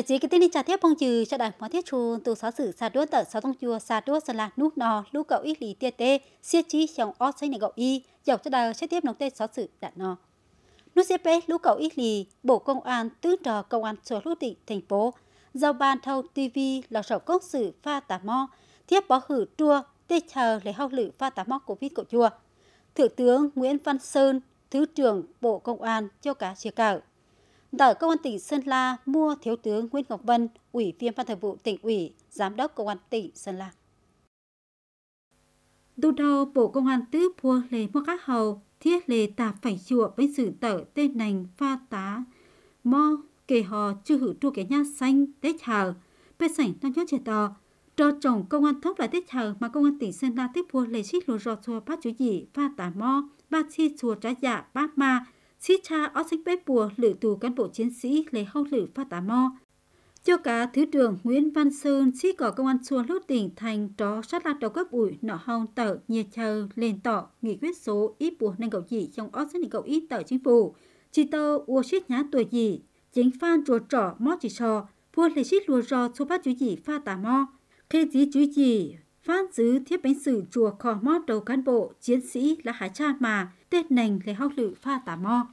mẹ chỉ cái tên đi trả tiếp phong trừ cho đại hóa thiết chu từ sáu sử xa đuốt tờ sáu thông chua xa đuốt sơn la nút nò lũ cậu ít lì tia tê siết chi trong ót xây này cậu y dọc cho đời sẽ tiếp nông tê sáu sử đạn nò nút xếp bé lũ cậu ít lì bộ công an tứ trò công an số lũ tỉnh thành phố giao ban thâu tv lò sổ công sự pha tà mo tiếp bỏ hử chua tê chờ lấy hậu lự pha tà mo covid vít cậu chua thượng tướng nguyễn văn sơn thứ trưởng bộ công an cho cả chia cảo Đảng Công an tỉnh Sơn La mua Thiếu tướng Nguyễn Ngọc Vân, Ủy viên Ban Thường vụ tỉnh ủy, Giám đốc Công an tỉnh Sơn La. Đô đô Bộ Công an tứ vua lê mua các hầu, thiết lê tà phải chùa với sự tở tên nành pha tá. Mò kề hò chư hữu tru kẻ nhà xanh tết hào, bê sảnh nó nhớ trẻ tò. cho chồng công an thốc lại tết hào mà công an tỉnh Sơn La tứ vua lê xích lô rò chùa bát chú dị pha tá mò, bát chi chùa trái dạ bát ma, sĩ cha ó xích bếp bùa lự tù cán bộ chiến sĩ lấy hâu lử pha tá mo. Cho cả Thứ trưởng Nguyễn Văn Sơn sĩ có công an xua lốt tỉnh thành tró sát lạc đầu cấp ủi nọ hông tờ nhiệt chờ lên tỏ nghị quyết số ít bùa nâng cầu dị trong ó xác định cầu ít tờ chính phủ. Chỉ tơ ua xít nhá tuổi dị, chính phan chùa trỏ mó chỉ trò vua lấy xích lùa rò số phát chú dị pha tá mo. Khi dí chú dị, phan giữ thiết bánh sử chùa khò mó đầu cán bộ chiến sĩ là hải cha mà tên nành gây hóc lự pha tà mò.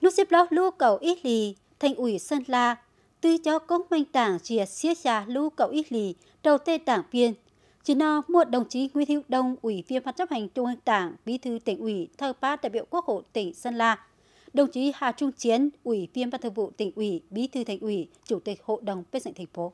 Lúc xếp lót lưu cầu ít lì, thành ủy Sơn La, tư cho công minh đảng chia xía xa lưu cầu ít lì, đầu tên đảng viên. Chỉ nó một đồng chí Nguyễn Hữu Đông, ủy viên ban chấp hành Trung ương Đảng, bí thư tỉnh ủy, thơ ba đại biểu Quốc hội tỉnh Sơn La, đồng chí Hà Trung Chiến, ủy viên ban thường vụ tỉnh ủy, bí thư thành ủy, chủ tịch hội đồng phê duyệt thành phố.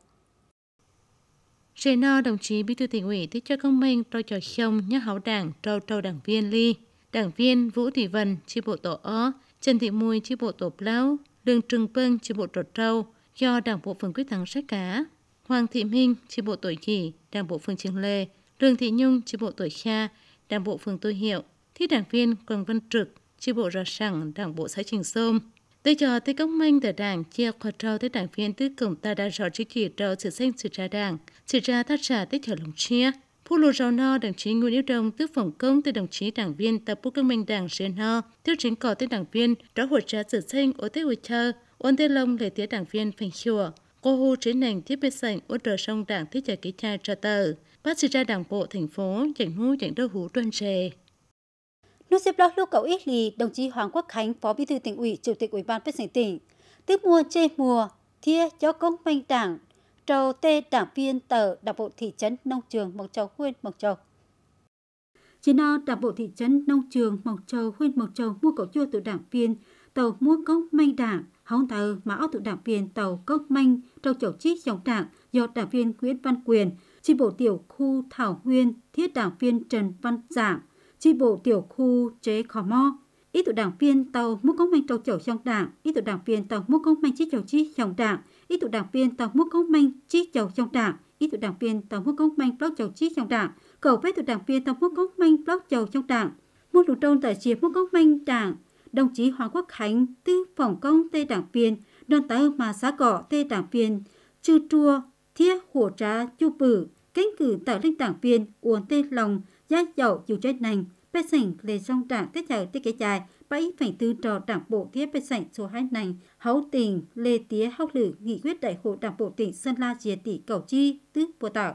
Trên đồng chí bí thư tỉnh ủy tích cho công minh trao trò không nhắc hảo đảng trao trao đảng viên ly đảng viên Vũ Thị Vân, chi bộ tổ ó, Trần Thị Mùi, chi bộ tổ Plau, Lương Trừng Pưng, chi bộ tổ Trâu, do đảng bộ phường Quyết Thắng sát cá, Hoàng Thị Minh, chi bộ tuổi Kỷ, đảng bộ phường Trường Lê, Lương Thị Nhung, chi bộ tuổi cha đảng bộ phường Tô Hiệu, thi đảng viên Quang Văn Trực, chi bộ Rà Sẳng, đảng bộ xã Trình Sôm. Tôi cho thấy công minh tại đảng chia khoa trâu tới đảng viên tư cổng ta đã rõ trí chỉ trâu sự sinh sự trà đảng, sự ra thắt trà tới chờ lòng chia. Phú lô rào no đồng chí Nguyễn Yêu Đông tức phẩm công từ đồng chí đảng viên tập bút Cương minh đảng riêng no, tiêu chính cỏ tên đảng viên, đó hỗ trả dự sinh ở tế hội thơ, ôn tế lông lệ tía đảng viên phành chùa. Cô hô chiến nành tiếp biệt sảnh ôn trở sông đảng thiết trả ký tra trợ tờ. Bác sĩ ra đảng bộ thành phố, dành hô dành đô hú tuân trề. Nút xếp lót lưu cầu ít lì, đồng chí Hoàng Quốc Khánh, Phó Bí thư tỉnh ủy, Chủ tịch Ủy ban phát Sảnh tỉnh, tiếp mùa chê mùa, thia cho công minh đảng Trầu Tê đảng viên tờ Đảng bộ thị trấn Nông Trường Mộc Châu huyện Mộc Châu. Chỉ no Đảng bộ thị trấn Nông Trường Mộc Châu huyện Mộc Châu mua cầu chua từ đảng viên tàu mua cốc manh đảng hóng tờ mão từ đảng viên tàu cốc manh trong chầu chít dòng đảng do đảng viên Nguyễn Văn Quyền, chi bộ tiểu khu Thảo Nguyên thiết đảng viên Trần Văn Giảng, chi bộ tiểu khu Chế Khò Mo, ít tụ đảng viên tàu mua công manh trong chầu trong đảng, ít tụ đảng viên tàu mua công manh chít chầu chít trong đảng, ý tụ đảng viên tàu múc công minh chi chầu trong đảng ý tụ đảng viên tàu múc công minh block chầu chi trong đảng cầu với tụ đảng viên tàu múc công minh block chầu trong đảng một lũ trôn tại chiếc múc công minh đảng đồng chí hoàng quốc khánh tư phòng công tê đảng viên đoàn tàu mà xã Cọ tê đảng viên chư chua thiết hổ trá chu bử kính cử tạo linh đảng viên uốn tê lòng giá dậu dù chơi nành bê sỉnh lề trong đảng tết trời tết kế dài bẫy phảnh tư trò đảng bộ thiết bê sảnh số hai này hấu tình, lê tía hóc lử nghị quyết đại hội đảng bộ tỉnh Sơn La dìa tỷ cầu chi, tức bộ tạo.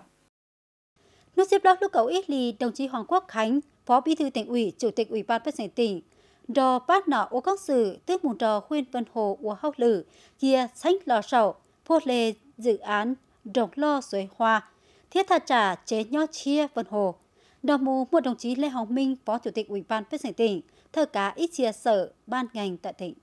Nước xếp lắc lúc cầu ít lì, đồng chí Hoàng Quốc Khánh, Phó Bí thư tỉnh ủy, Chủ tịch Ủy ban Bách sảnh tỉnh, đò bát nọ ô các sự tức mùng trò khuyên vân hồ ô hóc lử, kia sánh lò sầu, phô lê dự án, đồng lo suối hoa, thiết tha trả chế nho chia vân hồ. Đồng mù một đồng chí Lê Hồng Minh, Phó Chủ tịch Ủy ban Bách sảnh tỉnh, thơ cá ít chia sở ban ngành tại tỉnh.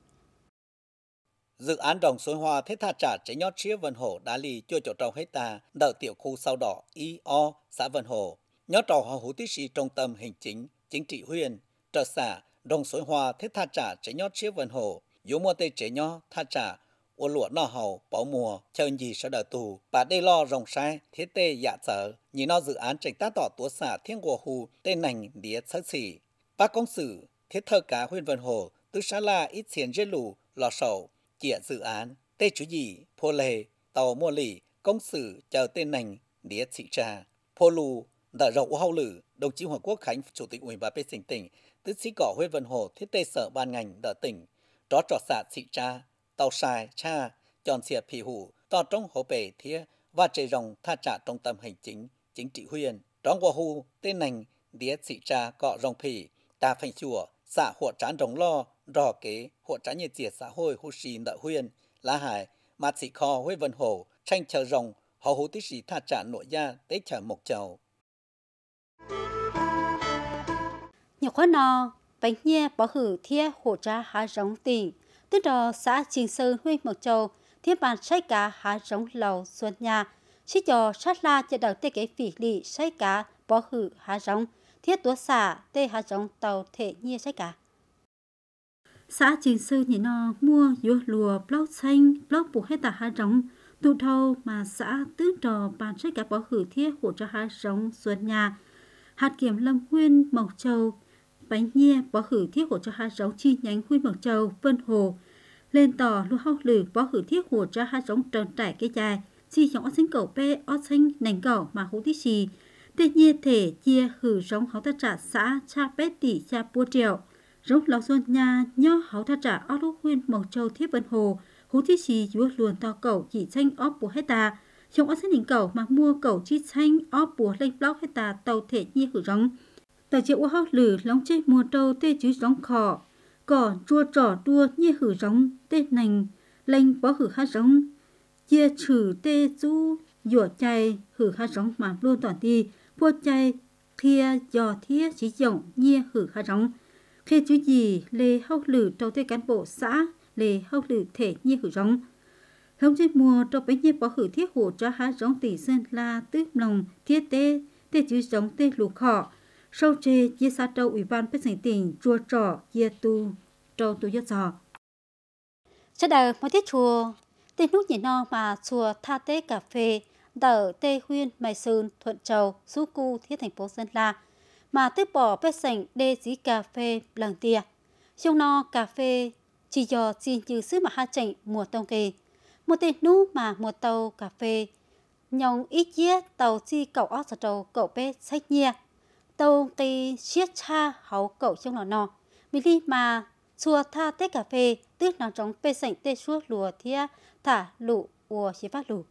Dự án đồng xuân hoa thế thà trả chế nhót chia Vân Hồ đá lì chưa chỗ trâu ta nợ tiểu khu sau đỏ IO xã Vân Hồ. Nhót trò hoa hú tí sĩ trung tâm hành chính, chính trị huyện, trợ xã, đồng xuân hoa thế thà trả chế nhót chia Vân Hồ. Dù mua tê chế nhó thà trả ô lụa nọ hầu bỏ mùa chờ gì sẽ đợi tù bà đây lo rồng sai thế tê dạ sở nhìn nó dự án tránh tá tỏ tố xã thiên của hù tên nành đĩa sớ xỉ bác công sự thiết thơ cả huyện Vân Hồ, tư xã là ít xiển dê lù, lò sầu chĩa dự án, tê chú gì, phô lề, tàu mua lì, công sử, chờ tên nành, đĩa thị trà, phô lù, đỡ rộng hậu lử, đồng chí Hoàng Quốc Khánh, chủ tịch ủy ban tỉnh tỉnh, tứ sĩ cỏ huyện Vân Hồ thiết tê sở ban ngành đỡ tỉnh, đó trò xạ thị trà, tàu xài, cha, tròn xìa phì hủ, to trong hồ bể thía và trời rồng tha trả trong tâm hành chính, chính trị huyện, trong qua hu, tên nành, đĩa thị trà cọ rồng phì, ta phành chùa, xã hội trán rộng lo rò kế hội trán nhiệt diệt xã hội hữu sĩ nợ huyền lá hải mà chỉ kho huế vân hồ tranh chờ rồng họ hữu tí sĩ tha trả nội gia tế chờ mộc chầu nhiều khó nò bánh nhẹ bỏ hử thia hồ trá há rống tỉnh tức đó xã trình sơn huế mộc châu thiết bàn sai cá há rống lầu xuân nhà chỉ cho sát la cho đầu tế kế phỉ lị sai cá bỏ hử há rống thiết tố xả tê hạ giống tàu thể nhiên sách cả xã trình sư nhỉ nó mua dưa lùa blog xanh blog bù hết tà hạ giống tụ thâu mà xã tứ trò bàn sách cả bỏ hử thiết hỗ cho hạ giống xuân nhà hạt kiểm lâm huyên mộc châu bánh nhia bỏ hử thiết hỗ cho hạ giống chi nhánh huyên mộc châu vân hồ lên tò lu hao lử bỏ hử thiết hỗ cho hạ giống tròn trải cây dài chi giống ở xanh cầu pe ở xanh nành cầu mà hữu tí xì tê nhiên thể chia hử rong háo ta trả xã cha bé tỷ cha bua triệu rong lão xuân nhà nho háo ta trả ó lúc huyên mộc châu thiết vân hồ hú thi sĩ chúa luồn to cầu chỉ tranh óp bùa hết ta trong ó xin đỉnh cầu mà mua cầu chi tranh óp bùa lên block hết ta tàu thể nhê hử rong tại triệu ó hóc lử lóng chơi mùa trâu tê chứ rong khỏ cỏ chua trỏ đua như hử rong tê nành lên bó hử hát rong chia trừ tê du dùa chay hử hát rong mà luôn toàn đi vô chạy kia dò thia chỉ dòng nhia hử khá rong khi chú gì lê hốc lử trâu thuê cán bộ xã lê hốc lử thể nhia hử rong không chơi mùa trâu bấy nhiêu bỏ hử thiết hồ cho há rong tỷ sơn la tứ lòng thiết tê tê chú giống tê lù khọ sau chê chia xa trâu ủy ban bất sảnh tỉnh chùa trò chia tu trâu tu giấc giò cho đời mới thiết chùa tên nút nhìn no mà chùa tha tế cà phê ở Tê Huyên, Mai Sơn, Thuận Châu, Sú Cu, Thiết thành phố Sơn La, mà tước bỏ bếp sảnh đê dí cà phê lần tia. Trong no cà phê chỉ do xin như sứ mà hạ chảnh mùa tông kỳ. Một tên nú mà mùa tàu cà phê nhong ít dế tàu chi cậu óc sở trầu cậu bê sách nhia. Tàu tì chiết cha hấu cậu trong lò nò. Mì ly mà chua tha tết cà phê tức nóng trống bê sảnh tê suốt lùa thia thả lụ ùa chế phát lụa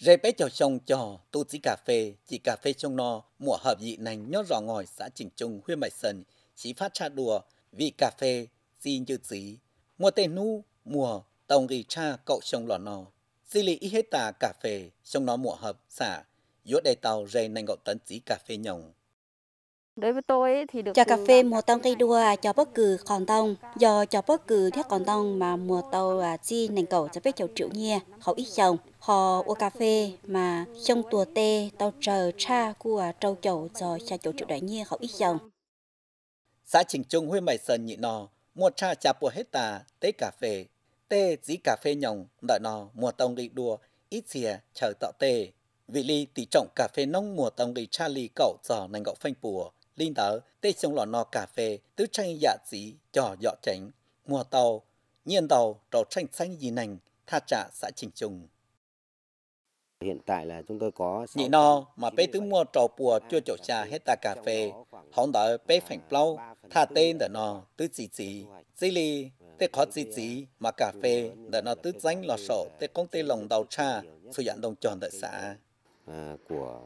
Rê bé chào sông trò, tu sĩ cà phê, chỉ cà phê trong no, mùa hợp dị nành nhót rõ ngòi xã Trình Trung, huyện Mạch sơn, chỉ phát cha đùa, vị cà phê, xin như chí. Mùa tê nu, mùa, tổng ghi cha cậu sông lò no. Xì lì y hết tà cà phê, sông nó mùa hợp xã, dốt đầy tàu rê nành gọt tấn sĩ cà phê nhồng. Đối với tôi thì được cho cà ừ, phê mùa tông cây đua à, cho bất cứ còn tông do cho bất cứ thiết còn tông mà mùa tàu à, chi nành cầu cho biết chậu triệu nhia họ ít chồng họ uống cà phê mà trong tùa tê tàu chờ cha của trâu chậu cho cha chậu triệu đại nhia họ ít chồng xã Trình Trung huyện Mày Sơn nhị nò mua cha cha bùa hết tà tê cà phê tê dí cà phê nhồng đợi nò mùa tông gây đua ít xìa chờ tọ tê vị ly tỷ trọng cà phê nông mùa tông gây cha lì cậu giò nành gạo phanh bùa linh tờ tê sông lò nò cà phê tứ tranh dạ dĩ trò dọ tránh mùa tàu nhiên tàu trò tranh xanh gì nành tha trả xã trình trùng Hiện tại là chúng tôi có... Nhị no mà bé à, dạ, tứ mua trò bùa chua chỗ trà hết ta cà phê, hóng đỡ bé phảnh lâu tha tên đỡ nó tứ chỉ chỉ, dì li tê khó chỉ chỉ mà cà phê đỡ nó tứ danh lò sổ tê công ty lòng đầu trà, sử dạng đồng tròn đợi xã. À, của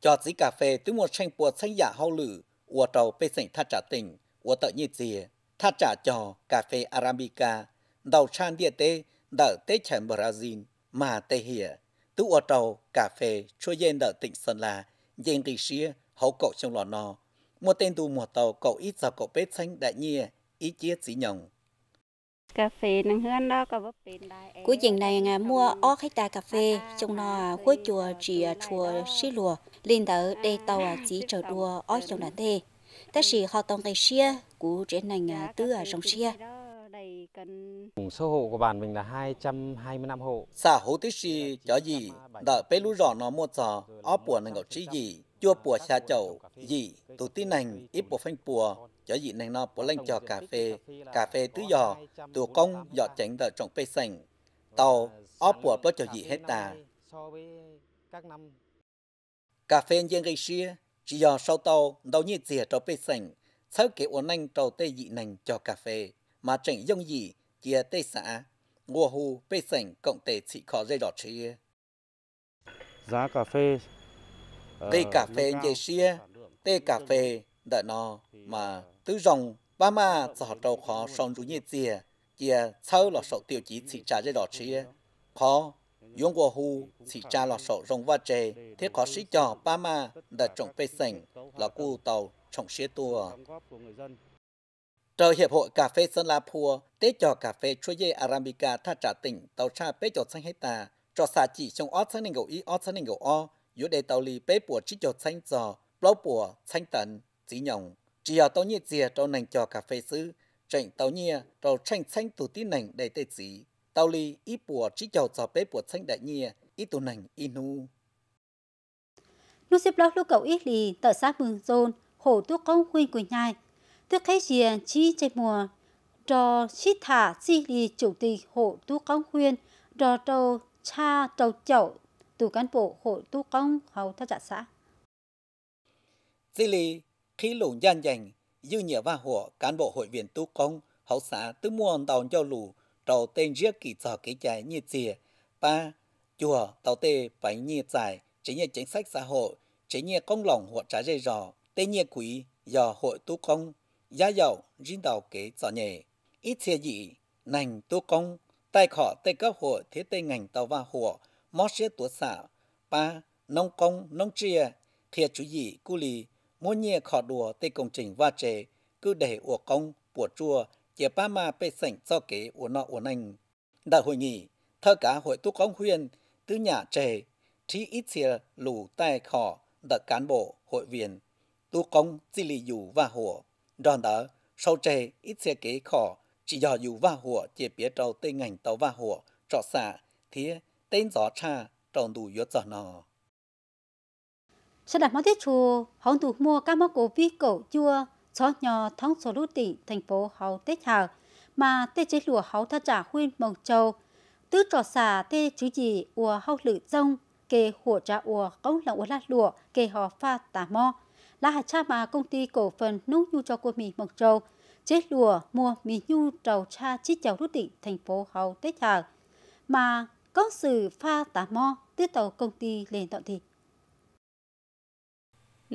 cho dĩ cà phê từ một tranh bùa xanh giả hao lử ua trầu bê sảnh thắt trả tỉnh ua tợ như dìa thắt trả trò cà phê arabica đầu chan địa tê đỡ tê chảy brazil mà tê hìa tú ua trầu cà phê chua dên đỡ tỉnh sơn la dên rì xia hậu cậu trong lò nò một tên tu mùa tàu cậu ít giờ cậu bê xanh đại nhia ít chia dĩ nhồng cà phê nâng hơn đó có bắp cuối chuyện này ngà mua ó khách ta cà phê trong nó à, khối chùa chỉ à, chùa xí lùa lên tới đê tàu à, chỉ chờ đua ó trong đàn thê Tất chỉ họ tông cây xia cú trên nành tư ở trong xia số hộ của bản mình là 225 hộ. Xã hộ tí xì chó gì, đợi bế lũ rõ nó mua trò, ó bùa nâng gọi trí gì, chùa bùa xa chậu gì, tổ tí nành, ít bùa phanh bùa, cho dị nành nó bố lanh cho cà phê, cà phê tứ giò, tù công giọ tránh đợi trọng phê sành, tàu, óp bùa bố cho dị hết tà. Cà phê dân gây xia, chỉ giò sau tàu, đâu như dìa cho phê sành, sau kế ổn anh trâu tê dị nành cho cà phê, mà tránh dông dị, chia tê xã, ngô hù phê sành cộng tê chỉ khó dây đỏ chia. Giá cà phê... Tê ờ, cà phê dây xia, tê cà phê đợi nó mà ờ, tứ rồng ba ma cho họ trâu khó song rú nhiệt dìa dìa sau là sổ tiêu chí chỉ trả dây đỏ chia khó dùng của hù chỉ trả là sổ rồng va trề thế khó sĩ trò ba ma đợi trồng phê sảnh là cu tàu trồng xế tua Trời Hiệp hội Cà phê Sơn La Pua, tế cho cà phê chua dê Arabica tha trả tỉnh, tàu cha bế cho xanh hết ta cho xà chỉ trong ót xanh ngầu gầu ý ót xanh ngầu o, yếu đề tàu lì bế bùa chỉ cho xanh giò, bao bùa, xanh tận chỉ nhộng chỉ ở tàu nhiệt dìa trâu nành cho cà phê sứ trạnh tàu nhia trâu tranh xanh tù tí nành đầy tê chỉ tàu ly ít bùa chỉ chầu cho bếp bùa xanh đại nhia ít tù nành inu nu xếp lót lúc cậu ít lì tờ sát mường rôn hổ tu công khuyên của nhai tu khai dìa chi chạy mùa trò xít thả chi lì chủ tịch hộ tu công khuyên trò trâu cha trâu chậu từ cán bộ hội tu công hầu thao trả xã. Di lì khi lũ gian dành, dư nhờ và hủa cán bộ hội viên tu công, hậu xã tư mua tàu cho lũ, trầu tên riết kỳ trò cái trái như chìa. Ba, chùa tàu tê phải như giải, chế nhờ chính sách xã hội, chế nhờ công lòng hoặc trái dây rò, tên nhờ quý, do hội tu công, gia dậu riêng đầu kế sở nhẹ Ít xe dị, nành tu công, tài khỏ tê cấp hội thế tê ngành tàu và hủa, mót xe tuổi xã. Ba, nông công, nông chia, thiệt chú dị, cu lì, mua nhẹ khó đùa tê công trình và chế, cứ để ủa công, bùa chua, chế ba mà bê sảnh do kế ủa nọ ủa nành. Đại hội nghị, thơ cả hội tu công huyền, tứ nhà trề, trí ít xìa lù tay khó, đợt cán bộ, hội viên, tu công, di lì dù và hùa. Đòn đó, sau trề, ít xìa kế khó, chỉ dò dù và hùa, chế bía trâu tê ngành tàu và hùa, trọ xạ, thía, tên gió cha, tròn đủ yốt gió nò sẽ đặt món thiết chùa hóng tủ mua các món cổ vi cổ chua cho nhỏ thống số lũ tỉnh thành phố hậu tết hào mà tê chế lùa hậu tha trả khuyên mồng châu tứ trò xà tê chứ gì ùa hậu lự rông kê hủa trả ùa công là ùa lát lùa kê họ pha tả mo là hạt cha mà công ty cổ phần nấu nhu cho cô mì mộc châu chế lùa mua mì nhu trầu cha chi chầu rút tỉnh thành phố hậu tết hào mà có sự pha tả mo tứ tàu công ty lên tọa thị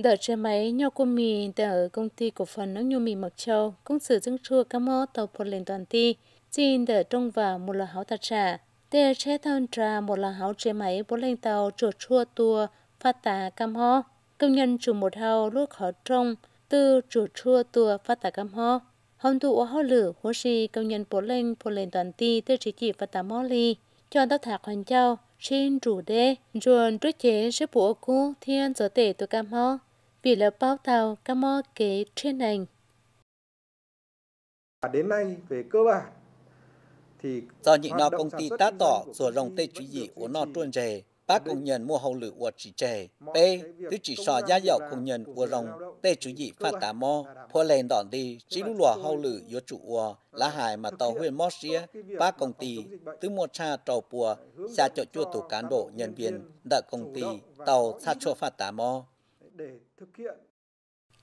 đỡ xe máy nhau cô mì tại ở công ty cổ phần nước nhu mì mộc châu cũng sử dụng chua các mô tàu phật lên toàn ti xin đỡ trông vào một lò háo tạt trà để xe thân trà một lò háo xe máy bốn lên tàu chua chua tua phát tà cam ho công nhân chủ một hào lúc khó trông từ chua chua tua phát tà cam ho hôm tụ hoa lử hố si công nhân bốn lên bốn lên toàn ti tư chỉ chỉ phát tà mò ly cho tao thả hoàn châu xin chủ đê rồi trước chế sẽ bố cô thiên giờ tể tôi cam ho vì là bao tàu các mô kế trên hành và Đến nay về cơ bản thì do những nó công ty đã tỏ rồi rồng tê chủ dị của nó tuôn rề bác công nhân mua hậu lự của chỉ trẻ b tứ chỉ sò gia dạo công nhân của rồng tê chủ dị phát tá mo phô lên đòn đi chỉ lũ lùa hậu lự do chủ ua lá hải mà tàu huyện mót xía bác công ty tứ mua cha tàu bùa xa cho chua tù cán bộ nhân viên đợi công ty tàu xa chua phát tá mo để thực hiện.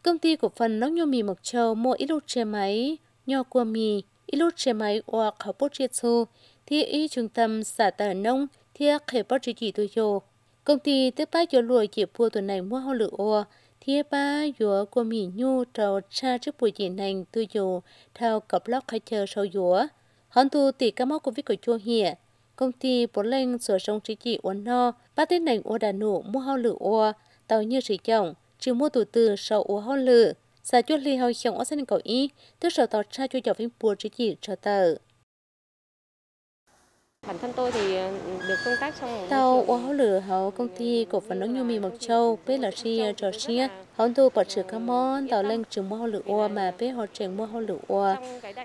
Công ty cổ phần nóc nhô mì Mộc Châu mua ít lút chế máy, nho cua mì, ít lút chế máy hoặc khảo bút chia xu, thì y trung tâm xã tà nông, thì khởi bó trị chỉ tôi dồ. Công ty tiếp bá dỗ lùi chỉ vua tuần này mua hoa lửa ua, thì bá dỗ cua mì nhu trầu tra trước buổi chỉ này tôi dồ, theo cặp lóc khai chờ sau dũa. Hòn tu tỷ ca mắc covid viết của chua hiệ, công ty bốn lên sửa sông trị chỉ uốn no, ba tên nành ua đà nụ mua hoa lửa ua, tàu như sử chồng, trừ mua tù từ sau uống hoa lử sa chút li hơi chồng ở sân cầu ý tức sau tàu tra cho chồng vinh buồn chứ chỉ cho tờ Bản thân tôi thì ừ, được công tác trong tàu uống hoa lử hậu công ty cổ phần nông nhu mì mộc châu là PLC trò xia hậu tu bỏ trừ các món tàu lên trường mua hoa lử ua mà bế họ trường mua hoa lử ua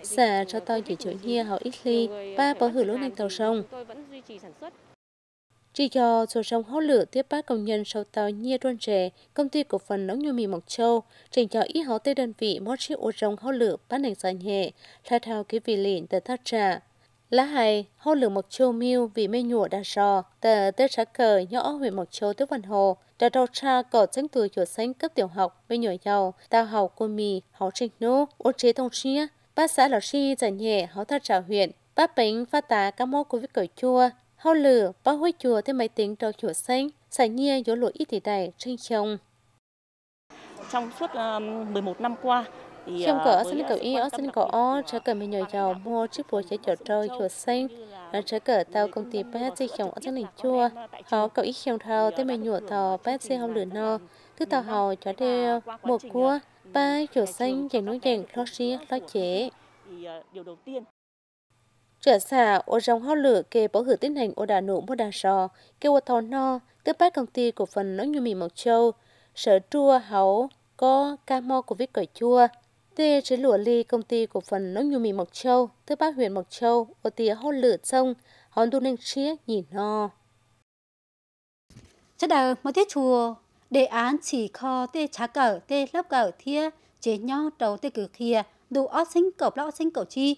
sa cho tàu chỉ chỗ nhia hậu ít ly ba bỏ hử lối này tàu sông chỉ do số sông hố lửa tiếp bác công nhân sau tàu Nhia Rôn Rề, công ty cổ phần nông nhu mì Mộc Châu, trình cho ý hó tây đơn vị mốt chiếc ô rông hố lửa bán nền giải nhẹ, thay thao cái vị lịn tờ thác trà. Lá hay, hố lửa Mộc Châu miêu vì mê nhụa đa rò, tờ tết sá cờ nhỏ huyện Mộc Châu tới Văn Hồ, đã đầu tra cỏ tránh tuổi chuột xanh cấp tiểu học mê nhụa giàu, tao học cô mì, hó trình nô, ô chế thông chia, bác xã lò si giải nhẹ hó thác trà huyện, bác bánh phát tá các mô covid cởi chua, hầu lửa và hối chùa thêm máy tính trò chùa xanh xảy nhia dỗ lỗi ít thì đầy trên chồng trong suốt um, ờ, 11 năm qua trong cỡ sinh cầu y ở sinh cầu o trở cờ mình nhỏ giàu mua chiếc bùa trái chở trôi chùa xanh là trở ờ, cờ tàu công ty ba chi ừ, chồng ở sinh lĩnh chua họ cầu ít chồng thầu tên mình nhụa tàu ba chi hao lử no thứ tàu họ trở đeo một cua ba chùa xanh dành nói dành lo xí lo chế ờ, điều đầu tiên Trở xả ô dòng hoa lửa kê bỏ hử tiến hành ô đà nụ mô đà sò, kê ô thò no, tức bát công ty cổ phần nói nhu mì mọc châu, sở chua hấu, có ca mo của viết cởi chua. Tê chế lụa ly công ty cổ phần nói nhu mì mọc châu, tức bát huyện mọc châu, ô tía hoa lửa sông, hòn tu ninh chia nhìn no. Chắc đờ mà tiết chùa, đề án chỉ kho tê trá cờ tê lớp cờ thia chế nho đầu tê cử kia đủ ớt sinh cộp lọ sinh cậu chi,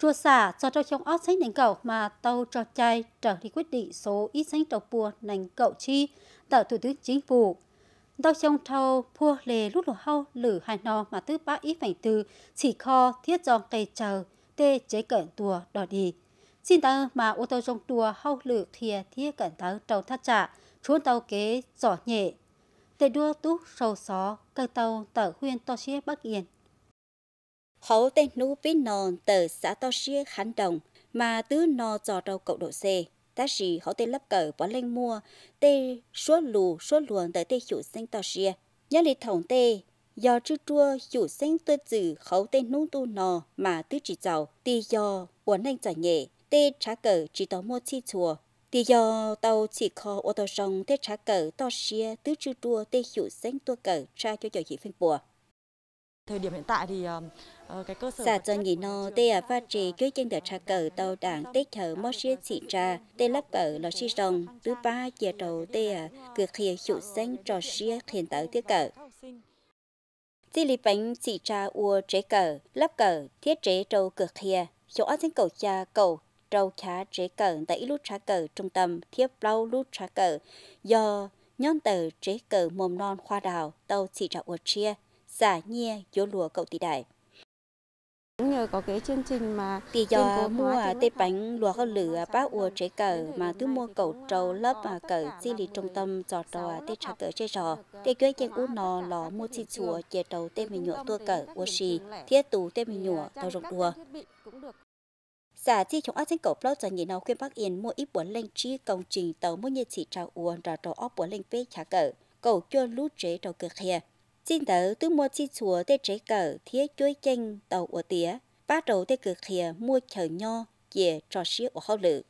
chua xả cho trâu trong óc sánh nành cậu mà tàu cho chay trở đi quyết định số ít sánh tàu pua nành cậu chi tờ thủ tướng chính phủ tàu trong thâu pua lề lút lò hâu lử hai nò mà tứ bá ít phảnh từ chỉ kho thiết do cây chờ tê chế cẩn tùa đỏ đi xin tàu mà ô tàu trong tùa hâu lử thìa thiết cẩn tàu thắt trả chuôn tàu kế giỏ nhẹ tê đua tú sâu xó cây tàu tờ huyên to xế bắc yên hậu tên nú bí nòn tờ xã to xia khánh đồng mà tứ no cho đầu cậu độ xe ta gì hậu tên lấp cờ bỏ lên mua tê số lù số luồng tới tê chủ sinh to xia nhớ lý thống tê do chư chua chủ sinh tư dự hậu tên nú tu nò mà tứ chỉ giàu tì do uốn anh trả nhẹ tê trả cờ chỉ tàu mua chi chùa tì do tàu chỉ kho ô tô sông tê trả cờ to xia tứ chư chua tê chủ sinh tua cờ tra cho cho chỉ phân bùa thời điểm hiện tại thì ờ, Sa cho nhị nô tê à phát trì cứ chân đợt trà cờ tàu đảng tết thở mô xế xị trà tê lắp cờ lò xí rồng tứ ba chia đầu tê à cứ khía hiệu xanh trò xế khiến tàu tiết cờ. tê lì bánh xị trà ua chế cờ lắp cờ thiết chế trâu cửa khía chỗ ác cầu cha cầu trâu khá chế cờ tại lút trà cờ trung tâm thiếp lâu lút trà cờ do nhóm tờ chế cờ mồm non khoa đào tàu xị trà ua chia xả nhia vô lùa cậu tỷ đại. Cũng nhờ có cái chương trình mà kỳ cho mua tê bánh lúa hơn lửa bác ua chế cờ mà cứ mua cầu trâu lớp và cờ di lý trung tâm giò trò tê trà cờ chế trò tê quế chen ú nò lò mua chi chùa chế trâu tê mình nhựa tua cờ ua xì thiết tù tê mình nhựa tàu rộng đùa Giả chi chúng ác trên cầu lâu cho nhìn nào khuyên bác yên mua ít bốn lên chi công trình tàu mua nhiệt chỉ trào uồn trò trò óc bốn lên phê trả cờ cầu cho lút chế trò cờ khìa xin tớ tư mua chi chùa tê trái cờ thiết chuối chanh tàu ổ tía, bắt đầu tê cực khìa mua chở nho, kia trò xí ổ hậu lự.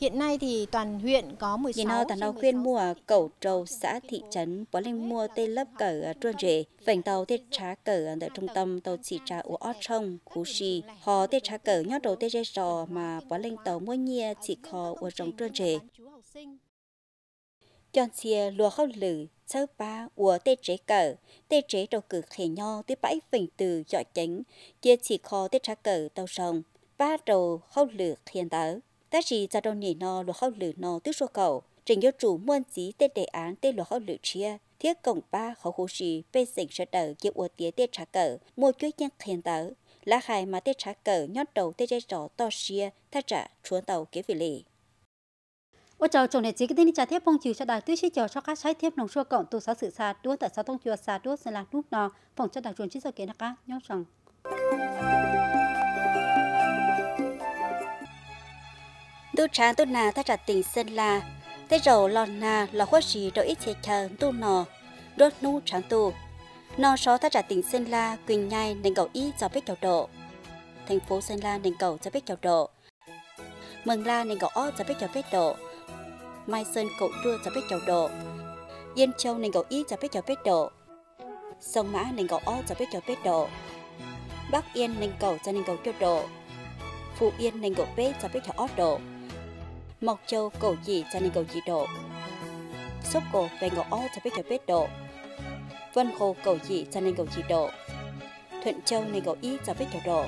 Hiện nay thì toàn huyện có 16 Nhìn nó toàn đầu khuyên mua cầu trầu xã thị trấn bó linh mua tê lấp cờ truân rể vành tàu tê trá cờ ở trung tâm tàu chỉ trà ổ ớt sông cú xì họ tê trá cờ nhót đầu tê rê rò mà bó linh tàu mua nhia chỉ khó ổ rồng truân rể chọn xe lùa khâu lử sơ ba của tê chế cờ tê chế đầu cử khề nho tới bãi phình từ giỏi chính chia chỉ kho tê trá cờ tàu sông ba đầu khâu lử khiên tớ ta chỉ ra đầu nhỉ no lùa khâu lử no tức số cầu trình yêu chủ muôn dí tê đề án tê lùa khâu lử chia thiết cổng ba khẩu khu sĩ bê dịch sở tờ kia ua tía tê trá cờ mua chuối nhân khiên tớ lá khai mà tê trá cờ nhót đầu tê chế trò to xia thay trả chuốn tàu kế vị lì ủa cháu chồng này chỉ cái tên trả thiếp phong chiều cho đại tuyết sĩ chờ cho các trái thiếp nồng xua cộng tù sáu sự xa đua tại sao thông chùa xa đua sẽ là nút nò phòng cho đại chuẩn chỉ sơ kiến nạc cá nhau rằng tu trá tu nà ta trả tình sơn la tê rầu lò nà lò khó gì rồi ít chế chờ tu nò đốt nu tráng tu nò số ta trả tình sơn la quỳnh nhai nền cầu y cho biết kiểu độ thành phố sơn la nền cầu cho biết kiểu độ mừng la nên cầu ó cho biết cho biết độ mai sơn cậu tua cho biết kiểu độ yên châu nên cậu ý cho biết kiểu biết độ sông mã nên cậu o cho biết kiểu biết độ bắc yên nên cậu cho nên cậu kiểu độ phú yên nên cậu bế cho biết kiểu ót độ mộc châu cậu gì cho nên cậu gì độ sốc cổ về cậu o cho biết kiểu biết độ vân hồ cậu gì cho nên cậu gì độ thuận châu nên cậu ý cho biết kiểu độ